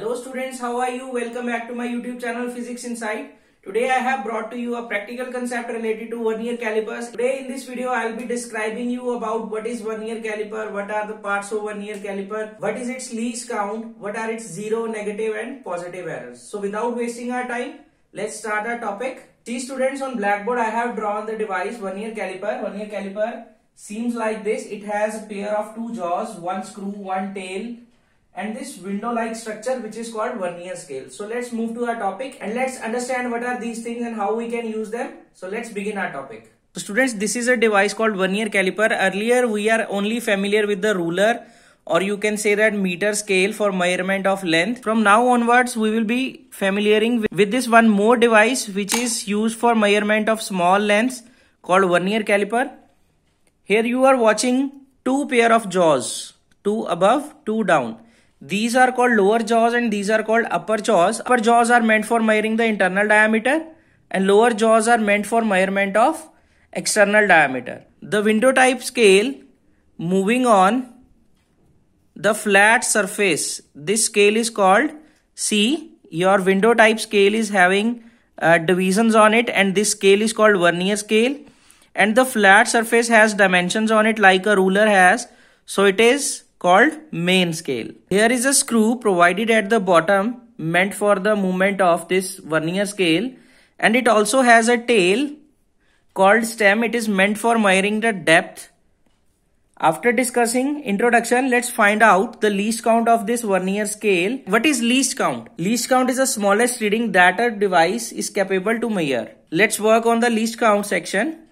Hello students, how are you? Welcome back to my YouTube channel Physics Insight. Today I have brought to you a practical concept related to vernier calipers. Today in this video I will be describing you about what is vernier caliper, what are the parts of vernier caliper, what is its least count, what are its zero, negative and positive errors. So without wasting our time, let's start our topic. See students on blackboard I have drawn the device vernier caliper. Vernier caliper seems like this. It has a pair of two jaws, one screw, one tail and this window-like structure which is called vernier scale. So let's move to our topic and let's understand what are these things and how we can use them. So let's begin our topic. So students, this is a device called vernier caliper. Earlier, we are only familiar with the ruler or you can say that meter scale for measurement of length. From now onwards, we will be familiaring with this one more device which is used for measurement of small lengths called vernier caliper. Here you are watching two pair of jaws, two above, two down. These are called lower jaws and these are called upper jaws. Upper jaws are meant for measuring the internal diameter and lower jaws are meant for measurement of external diameter. The window type scale moving on the flat surface. This scale is called C. Your window type scale is having uh, divisions on it and this scale is called vernier scale and the flat surface has dimensions on it like a ruler has. So it is called main scale. Here is a screw provided at the bottom meant for the movement of this vernier scale and it also has a tail called stem. It is meant for measuring the depth. After discussing introduction, let's find out the least count of this vernier scale. What is least count? Least count is the smallest reading that a device is capable to measure. Let's work on the least count section.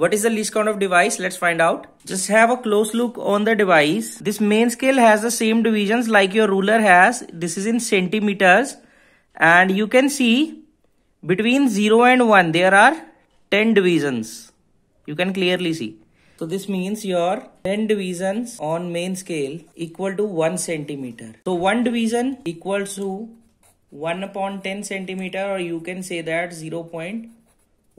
What is the least count of device? Let's find out. Just have a close look on the device. This main scale has the same divisions like your ruler has. This is in centimeters. And you can see between 0 and 1 there are 10 divisions. You can clearly see. So this means your 10 divisions on main scale equal to 1 centimeter. So 1 division equals to 1 upon 10 centimeter or you can say that 0.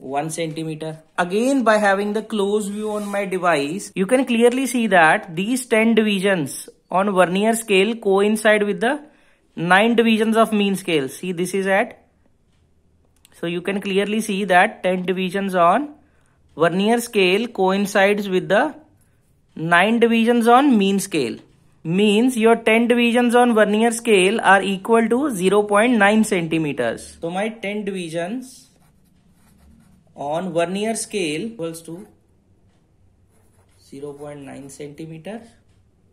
1 centimeter. Again by having the close view on my device, you can clearly see that these 10 divisions on vernier scale coincide with the 9 divisions of mean scale. See this is at, so you can clearly see that 10 divisions on vernier scale coincides with the 9 divisions on mean scale. Means your 10 divisions on vernier scale are equal to 0.9 centimeters. So my 10 divisions on vernier scale equals to 0.9 centimeter.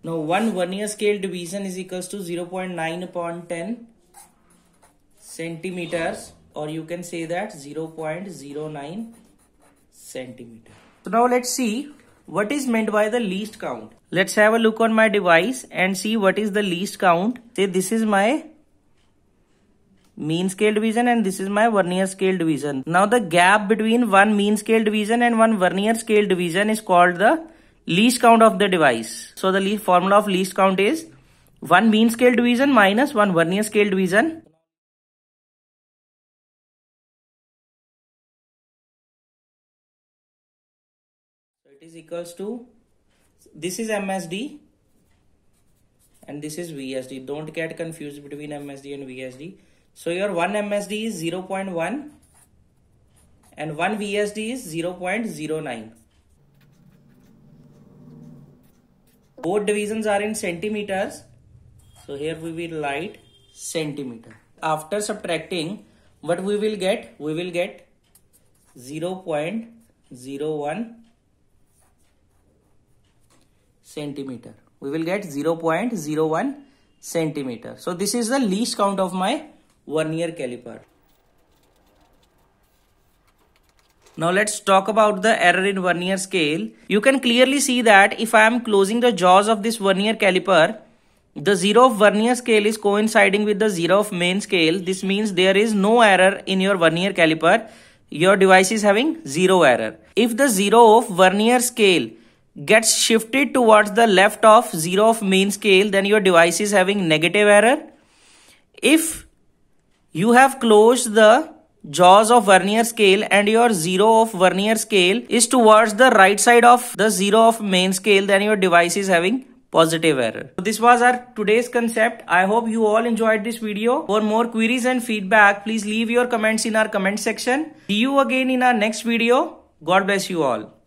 Now one vernier scale division is equals to 0.9 upon 10 centimeters or you can say that 0.09 centimeter. So now let's see what is meant by the least count. Let's have a look on my device and see what is the least count. Say this is my mean scale division and this is my vernier scale division. Now the gap between one mean scale division and one vernier scale division is called the least count of the device. So the formula of least count is 1 mean scale division minus 1 vernier scale division. So it is equals to this is MSD and this is VSD. Don't get confused between MSD and VSD. So your 1 MSD is 0.1 and 1 VSD is 0.09. Both divisions are in centimeters. So here we will write centimeter. After subtracting, what we will get? We will get 0.01 centimeter. We will get 0.01 centimeter. So this is the least count of my vernier caliper. Now let's talk about the error in vernier scale. You can clearly see that if I am closing the jaws of this vernier caliper, the zero of vernier scale is coinciding with the zero of main scale. This means there is no error in your vernier caliper. Your device is having zero error. If the zero of vernier scale gets shifted towards the left of zero of main scale, then your device is having negative error. If you have closed the jaws of vernier scale and your zero of vernier scale is towards the right side of the zero of main scale then your device is having positive error. So this was our today's concept. I hope you all enjoyed this video. For more queries and feedback, please leave your comments in our comment section. See you again in our next video. God bless you all.